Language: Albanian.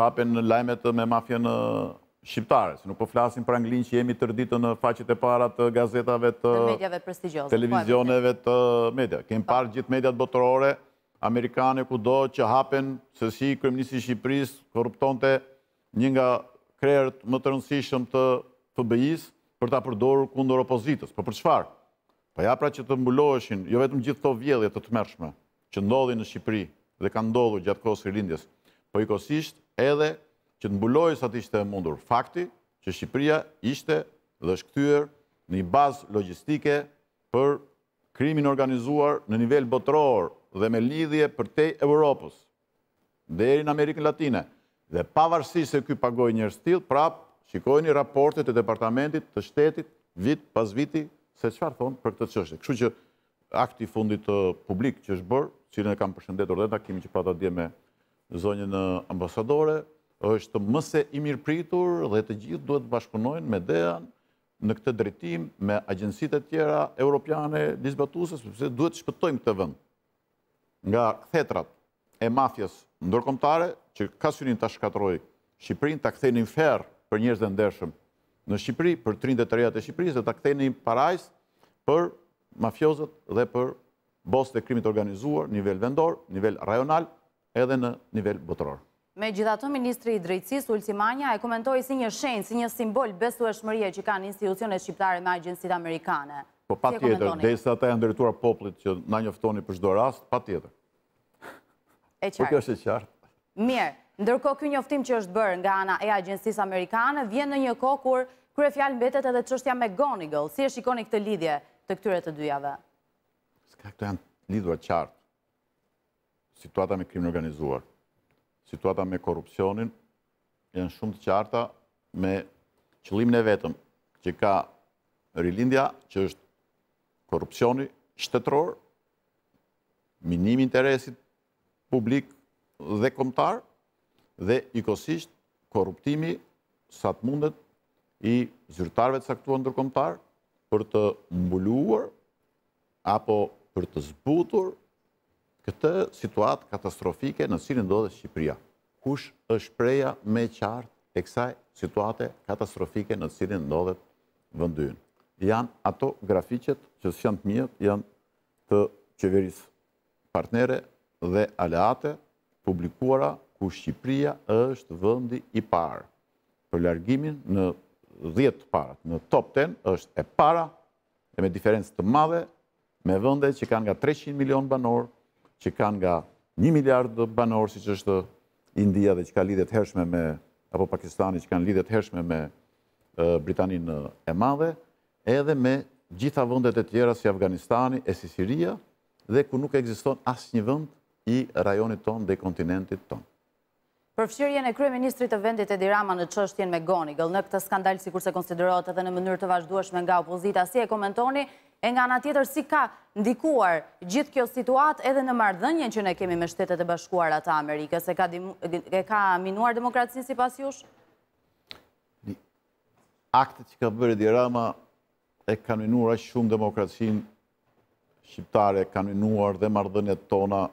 hapen në lajmet me mafje në shqiptare. Si nuk po flasin për anglin që jemi të rëditë në facit e parat të gazetave të... Medjave prestigjose. Televizioneve të media. Kemë po. parë gjithë mediat botërore, Amerikane ku do që hapen se si kërëmnisi Shqipëris korupton të një nga krerët më të rëndësishëm të FBI-s për të apërdorë kundër opozitës. Po për për qëfarë? Për po ja pra që të mbuloheshin, jo vetëm gjithë të vjellet të të mërshme që ndodhin në Shqipëri dhe ka ndodhur gjatë kohës rrindjes, për i edhe që të mbuloj sa të ishte mundur fakti që Shqipëria ishte dhe shkëtyër një bazë logistike për krimin organizuar në nivel botëror dhe me lidhje për te Europës dhe erin në Amerikën Latine dhe pavarësi se këj pagoj njërë stil prap qikoj një raportet e departamentit të shtetit vit pas viti se qëfar thonë për këtë të qështë. Këshu që akti fundit publik që është bërë, cilën në kam përshëndetur dhe në që pra të dje me zonjën ambasadore, është mëse i mirë pritur dhe të gjithë duhet të bashkunojnë me dea në këtë drejtim me agjensit e tjera europiane disbatuse, sepse duhet të shpëtojmë këtë vënd nga këthetrat e mafjes ndërkomtare, që ka synin të shkatrojë Shqiprin, të këthejnë infer për njërës dhe ndershëm në Shqipri, për trinë dhe të rejat e Shqipri, dhe të këthejnë im parajs për mafjozët dhe për bost dhe krimit organizuar, nivel vendor, nivel rajonal, edhe në nivel botëror. Me gjithatë, Ministri i Drejtsis, Ultimania, e komentoj si një shenjë, si një simbol besu e shmërie që kanë institucionet shqiptare me agjensit amerikane. Po pa tjetër, dhe se ata e ndërtuar poplit që na njëftoni për shdo rast, pa tjetër. E qartë. Po kjo është e qartë. Mirë, ndërko kjo njëftim që është bërë nga ana e agjensis amerikane, vjen në një kokur kërë e fjalë mbetet edhe qështja me Gonigal. Si e shikoni këtë lidhje të këtyre të dyjave? Ska këtë janë lidhua qartë situata me krimin organizuar, situata me korupcionin, janë shumë të qarta me qëllimin e vetëm që ka rilindja, që është korupcioni shtetror, minimi interesit publik dhe komtar, dhe ikosisht korruptimi sa të mundet i zyrtarve të saktuar ndërkomtar për të mbuluar apo për të zbutur këtë situatë katastrofike në cilë ndodhe Shqipëria. Kush është preja me qartë e kësaj situate katastrofike në cilë ndodhe vëndyjën? Janë ato grafiqet që së janë të mjët, janë të qeveris partnere dhe aleate publikuara ku Shqipëria është vëndi i parë. Për largimin në 10 parët, në top 10 është e para e me diferencë të madhe me vënde që kanë nga 300 milion banorë që kanë nga 1 miliard banorë, si që është India dhe që ka lidhet hershme me, apo Pakistani që kanë lidhet hershme me Britaninë e madhe, edhe me gjitha vëndet e tjera si Afganistani e si Siria, dhe ku nuk e gziston asë një vënd i rajonit ton dhe kontinentit tonë. Përfshirjen e kryeministrit të vendit e dirama në qështjen me Gonigël, në këtë skandal si kurse konsiderot edhe në mënyrë të vazhdueshme nga opozita, si e komentoni, e nga nga tjetër si ka ndikuar gjithë kjo situat edhe në mardhënjen që ne kemi me shtetet e bashkuarat të Amerikës, e ka minuar demokracin si pas jush? Aktet që ka bërë e dirama e ka minuar shumë demokracin shqiptare, ka minuar dhe mardhënjet tona